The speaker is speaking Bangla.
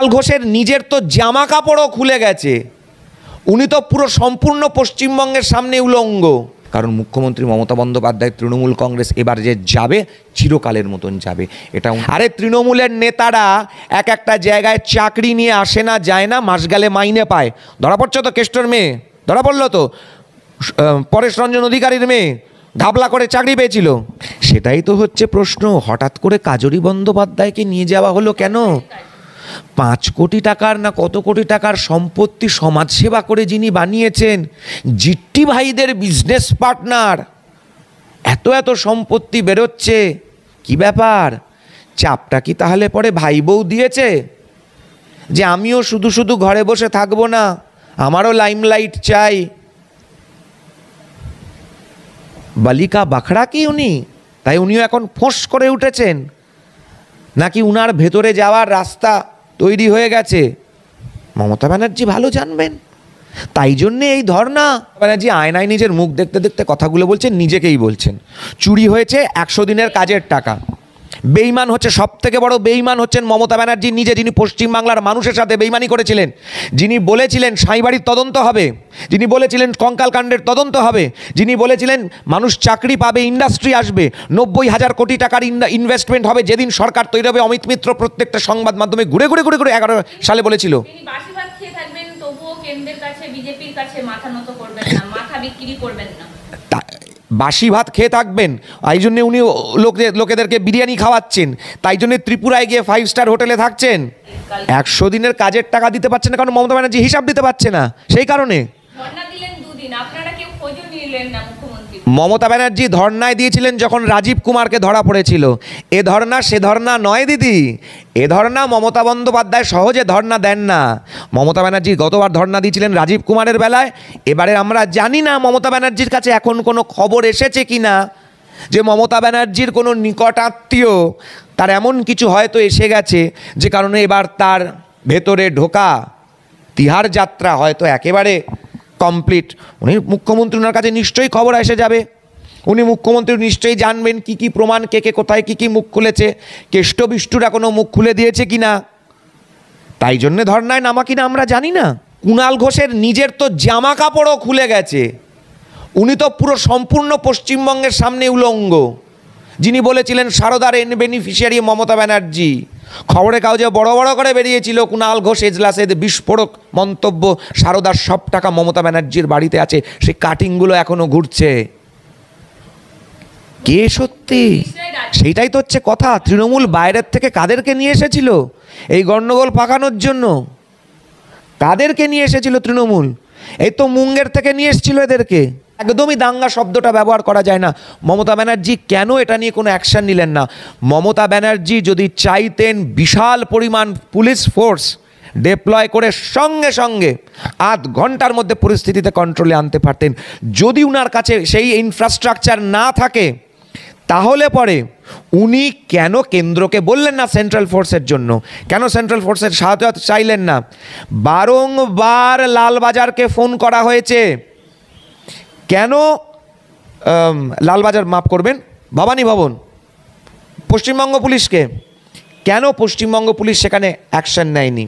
কুণাল ঘোষের নিজের তো জামা কাপড়ও খুলে গেছে উনি তো পুরো সম্পূর্ণ পশ্চিমবঙ্গের সামনে উলঙ্গ কারণ মুখ্যমন্ত্রী মমতা বন্দ্যোপাধ্যায় তৃণমূল কংগ্রেস এবার যে যাবে চিরকালের মতন যাবে এটা আরে তৃণমূলের নেতারা এক একটা জায়গায় চাকরি নিয়ে আসে না যায় না মাস গেলে মাইনে পায় ধরা পড়ছে তো কেষ্টর মেয়ে ধরা পড়লো তো পরেশ রঞ্জন অধিকারীর মেয়ে ধাবলা করে চাকরি পেয়েছিল সেটাই তো হচ্ছে প্রশ্ন হঠাৎ করে কাজরি বন্দ্যোপাধ্যায়কে নিয়ে যাওয়া হলো কেন পাঁচ কোটি টাকার না কত কোটি টাকার সম্পত্তি সমাজসেবা করে যিনি বানিয়েছেন জিট্টি ভাইদের বিজনেস পার্টনার এত এত সম্পত্তি বেরোচ্ছে কি ব্যাপার চাপটা কি তাহলে পরে ভাই বউ দিয়েছে যে আমিও শুধু শুধু ঘরে বসে থাকবো না আমারও লাইমলাইট চাই বালিকা বাখড়া কি উনি তাই উনিও এখন ফোঁস করে উঠেছেন নাকি উনার ভেতরে যাওয়ার রাস্তা তৈরি হয়ে গেছে মমতা ব্যানার্জি ভালো জানবেন তাই জন্যে এই ধর্না ব্যানার্জি আয়নায় নিজের মুখ দেখতে দেখতে কথাগুলো বলছেন নিজেকেই বলছেন চুরি হয়েছে একশো দিনের কাজের টাকা বেইমান হচ্ছে সব থেকে বড় বেইমান হচ্ছেন মমতা ব্যানার্জি নিজে যিনি পশ্চিমবাংলার মানুষের সাথে বেইমানি করেছিলেন যিনি বলেছিলেন সাঁইবাড়ির তদন্ত হবে যিনি বলেছিলেন কঙ্কালকাণ্ডের তদন্ত হবে যিনি বলেছিলেন মানুষ চাকরি পাবে ইন্ডাস্ট্রি আসবে নব্বই হাজার কোটি টাকার ইনভেস্টমেন্ট হবে যেদিন সরকার তৈরি হবে অমিত মিত্র প্রত্যেকটা সংবাদ মাধ্যমে ঘুরে ঘুরে ঘুরে ঘুরে এগারো সালে বলেছিল তা বাসি ভাত খেয়ে থাকবেন এই জন্যে উনি লোকদের লোকেদেরকে বিরিয়ানি খাওয়াচ্ছেন তাই জন্যে ত্রিপুরায় গিয়ে ফাইভ স্টার হোটেলে থাকছেন একশো দিনের কাজের টাকা দিতে পারছে না কারণ মমতা ব্যানার্জি হিসাব দিতে পারছে না সেই কারণে মমতা ব্যানার্জি ধর্নায় দিয়েছিলেন যখন রাজীব কুমারকে ধরা পড়েছিল এ ধর্না সে ধর্না নয় দিদি এ ধর্না মমতা বন্দ্যোপাধ্যায় সহজে ধর্না দেন না মমতা ব্যানার্জি গতবার ধর্না দিয়েছিলেন রাজীব কুমারের বেলায় এবারে আমরা জানি না মমতা ব্যানার্জির কাছে এখন কোনো খবর এসেছে কি না যে মমতা ব্যানার্জির কোনো নিকট আত্মীয় তার এমন কিছু হয়তো এসে গেছে যে কারণে এবার তার ভেতরে ঢোকা তিহার যাত্রা হয়তো একেবারে কমপ্লিট উনি মুখ্যমন্ত্রী ওনার কাছে নিশ্চয়ই খবর এসে যাবে উনি মুখ্যমন্ত্রী নিশ্চয়ই জানবেন কি কি প্রমাণ কে কে কোথায় কি কি মুখ খুলেছে কেষ্ট বিষ্টুরা কোনো মুখ খুলে দিয়েছে কি না তাই জন্যে ধর্নায় নামা না আমরা জানি না কুণাল ঘোষের নিজের তো জামা কাপড়ও খুলে গেছে উনি তো পুরো সম্পূর্ণ পশ্চিমবঙ্গের সামনে উলঙ্গ যিনি বলেছিলেন সারদার এন বেনিফিশিয়ারি মমতা ব্যানার্জি খবরে কাগজে বড় বড় করে বেরিয়েছিল কুণাল ঘোষ এজলাসে বিস্ফোরক মন্তব্য সারদার সব টাকা মমতা ব্যানার্জির বাড়িতে আছে সেই কাটিংগুলো এখনও ঘুরছে কে সত্যি সেইটাই তো হচ্ছে কথা তৃণমূল বাইরের থেকে কাদেরকে নিয়ে এসেছিল এই গণ্ডগোল পাকানোর জন্য কাদেরকে নিয়ে এসেছিল তৃণমূল এই তো মুঙ্গের থেকে নিয়ে এসেছিল এদেরকে একদমই দাঙ্গা শব্দটা ব্যবহার করা যায় না মমতা ব্যানার্জি কেন এটা নিয়ে কোনো অ্যাকশান নিলেন না মমতা ব্যানার্জি যদি চাইতেন বিশাল পরিমাণ পুলিশ ফোর্স ডেপ্লয় করে সঙ্গে সঙ্গে আধ ঘন্টার মধ্যে পরিস্থিতিতে কন্ট্রোলে আনতে পারতেন যদি উনার কাছে সেই ইনফ্রাস্ট্রাকচার না থাকে তাহলে পরে উনি কেন কেন্দ্রকে বললেন না সেন্ট্রাল ফোর্সের জন্য কেন সেন্ট্রাল ফোর্সের সাহায্য চাইলেন না বারংবার লালবাজারকে ফোন করা হয়েছে কেন লালবাজার মাপ করবেন ভবানী ভবন পশ্চিমবঙ্গ পুলিশকে কেন পশ্চিমবঙ্গ পুলিশ সেখানে অ্যাকশান নেয়নি